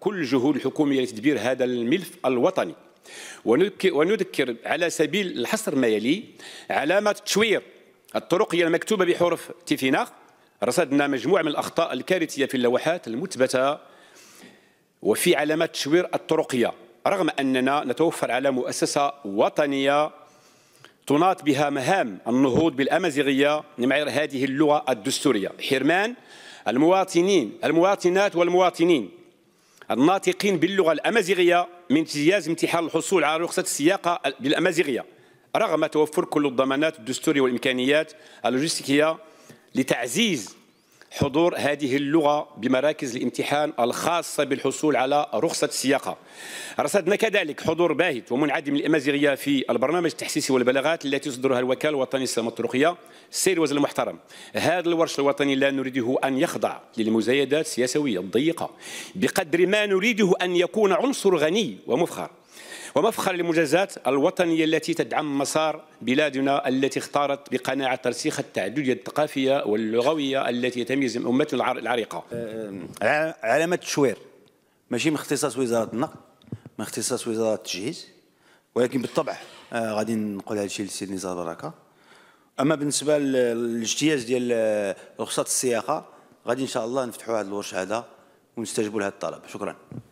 كل الجهود الحكوميه لتدبير هذا الملف الوطني ونذكر على سبيل الحصر ما يلي علامه تشوير الطرقيه المكتوبه بحروف تيفينا رصدنا مجموعه من الاخطاء الكارثيه في اللوحات المثبته وفي علامات تشوير الطرقيه رغم اننا نتوفر على مؤسسه وطنيه تناط بها مهام النهوض بالامازيغيه لمعير هذه اللغه الدستوريه حرمان المواطنين المواطنات والمواطنين الناطقين باللغة الأمازيغية من امتياز امتحان الحصول على رخصة السياقة بالأمازيغية رغم توفر كل الضمانات الدستورية والإمكانيات اللوجستيكية لتعزيز حضور هذه اللغة بمراكز الامتحان الخاصة بالحصول على رخصة السياقة رصدنا كذلك حضور باهت ومنعدم الأمازيغية في البرنامج التحسيسي والبلاغات التي تصدرها الوكالة الوطنية للسلامة الطرقية السيد الوزير المحترم هذا الورش الوطني لا نريده أن يخضع للمزايدات السياسوية الضيقة بقدر ما نريده أن يكون عنصر غني ومفخر ومفخر للمجازات الوطنية التي تدعم مسار بلادنا التي اختارت بقناعة ترسيخ التعددية الثقافية واللغوية التي تميز أمتنا العريقة علامة التشوير ماشي من اختصاص وزارة النقل من اختصاص وزارة التجهيز ولكن بالطبع آه، غادي نقول هذا الشيء للسيد نزار بركة أما بالنسبة للاجتياز ديال آه، رخصة السياقة غادي إن شاء الله نفتحوا هذا الورش هذا ونستجبوا لهذا الطلب شكرا